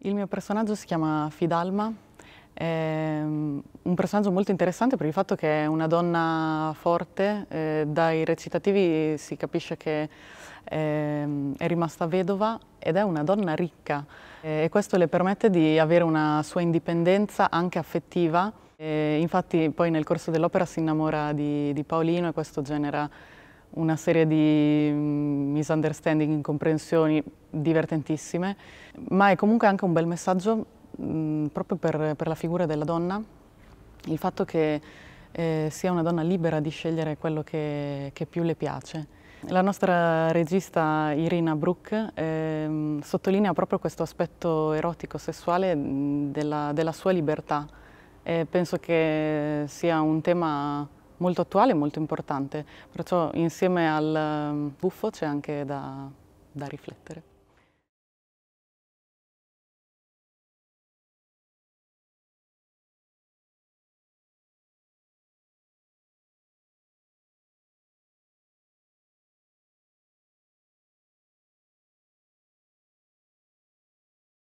Il mio personaggio si chiama Fidalma, è mm, un personaggio molto interessante per il fatto che è una donna forte, eh, dai recitativi si capisce che eh, è rimasta vedova ed è una donna ricca eh, e questo le permette di avere una sua indipendenza anche affettiva. Eh, infatti poi nel corso dell'opera si innamora di, di Paolino e questo genera una serie di mm, misunderstanding, incomprensioni divertentissime, ma è comunque anche un bel messaggio mh, mm, proprio per, per, la figura della donna, il fatto che eh, sia una donna libera di scegliere quello che, che più le piace. La nostra regista Irina Brooke eh, sottolinea proprio questo aspetto erotico, sessuale mm, della, della sua libertà. Eh, penso che sia un tema molto attuale e molto importante, perciò insieme al ehm, buffo c'è anche da, da riflettere.